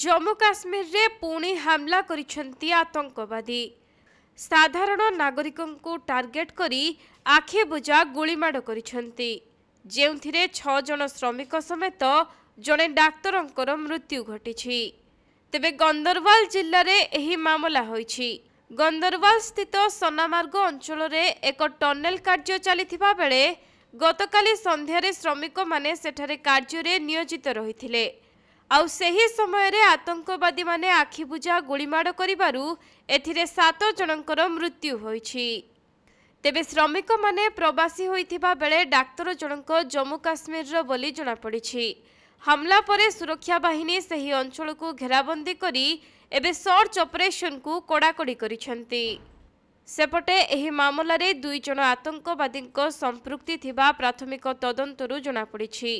ଜମ୍ମୁ କାଶ୍ମୀରରେ ପୁଣି ହାମଲା କରିଛନ୍ତି ଆତଙ୍କବାଦୀ ସାଧାରଣ ନାଗରିକଙ୍କୁ ଟାର୍ଗେଟ୍ କରି ଆଖିବୁଜା ଗୁଳିମାଡ଼ କରିଛନ୍ତି ଯେଉଁଥିରେ ଛଅ ଜଣ ଶ୍ରମିକ ସମେତ ଜଣେ ଡାକ୍ତରଙ୍କର ମୃତ୍ୟୁ ଘଟିଛି ତେବେ ଗନ୍ଦରବାଲ ଜିଲ୍ଲାରେ ଏହି ମାମଲା ହୋଇଛି ଗନ୍ଦରବାଲ ସ୍ଥିତ ସୋନାମାର୍ଗ ଅଞ୍ଚଳରେ ଏକ ଟନେଲ କାର୍ଯ୍ୟ ଚାଲିଥିବା ବେଳେ ଗତକାଲି ସନ୍ଧ୍ୟାରେ ଶ୍ରମିକମାନେ ସେଠାରେ କାର୍ଯ୍ୟରେ ନିୟୋଜିତ ରହିଥିଲେ ଆଉ ସେହି ସମୟରେ ଆତଙ୍କବାଦୀମାନେ ଆଖିବୁଜା ଗୁଳିମାଡ଼ କରିବାରୁ ଏଥିରେ ସାତ ଜଣଙ୍କର ମୃତ୍ୟୁ ହୋଇଛି ତେବେ ଶ୍ରମିକମାନେ ପ୍ରବାସୀ ହୋଇଥିବା ବେଳେ ଡାକ୍ତର ଜଣଙ୍କ ଜମ୍ମୁ କାଶ୍ମୀରର ବୋଲି ଜଣାପଡ଼ିଛି ହାମଲା ପରେ ସୁରକ୍ଷା ବାହିନୀ ସେହି ଅଞ୍ଚଳକୁ ଘେରାବନ୍ଦୀ କରି ଏବେ ସର୍ଚ୍ଚ ଅପରେସନକୁ କଡ଼ାକଡ଼ି କରିଛନ୍ତି ସେପଟେ ଏହି ମାମଲାରେ ଦୁଇ ଜଣ ଆତଙ୍କବାଦୀଙ୍କ ସମ୍ପୃକ୍ତି ଥିବା ପ୍ରାଥମିକ ତଦନ୍ତରୁ ଜଣାପଡ଼ିଛି